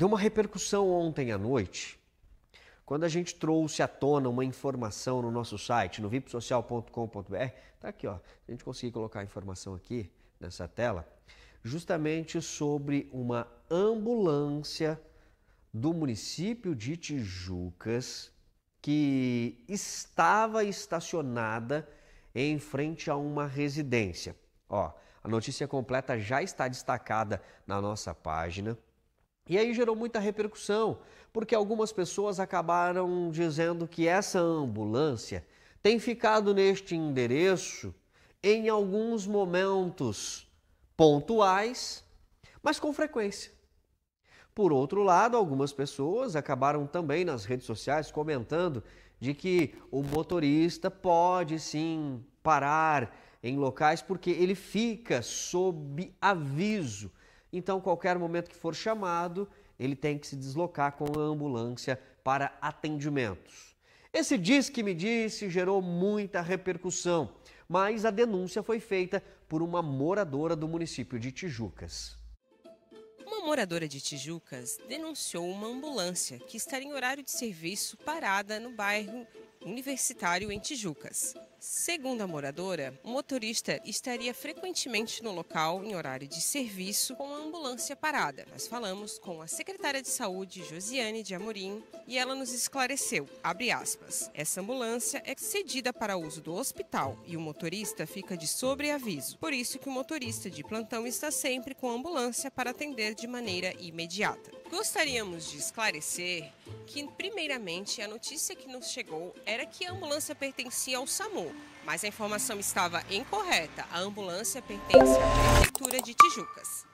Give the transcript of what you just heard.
Deu uma repercussão ontem à noite, quando a gente trouxe à tona uma informação no nosso site, no vipsocial.com.br. Está aqui, ó. A gente conseguiu colocar a informação aqui nessa tela, justamente sobre uma ambulância do município de Tijucas que estava estacionada em frente a uma residência. Ó, a notícia completa já está destacada na nossa página. E aí gerou muita repercussão, porque algumas pessoas acabaram dizendo que essa ambulância tem ficado neste endereço em alguns momentos pontuais, mas com frequência. Por outro lado, algumas pessoas acabaram também nas redes sociais comentando de que o motorista pode sim parar em locais porque ele fica sob aviso então, qualquer momento que for chamado, ele tem que se deslocar com a ambulância para atendimentos. Esse diz que me disse gerou muita repercussão, mas a denúncia foi feita por uma moradora do município de Tijucas. Uma moradora de Tijucas denunciou uma ambulância que está em horário de serviço parada no bairro universitário em Tijucas. Segundo a moradora, o motorista estaria frequentemente no local em horário de serviço com a ambulância parada. Nós falamos com a secretária de saúde, Josiane de Amorim, e ela nos esclareceu, aspas, essa ambulância é cedida para uso do hospital e o motorista fica de sobreaviso. Por isso que o motorista de plantão está sempre com a ambulância para atender de maneira imediata. Gostaríamos de esclarecer que, primeiramente, a notícia que nos chegou era que a ambulância pertencia ao SAMU mas a informação estava incorreta. A ambulância pertence à Prefeitura de Tijucas.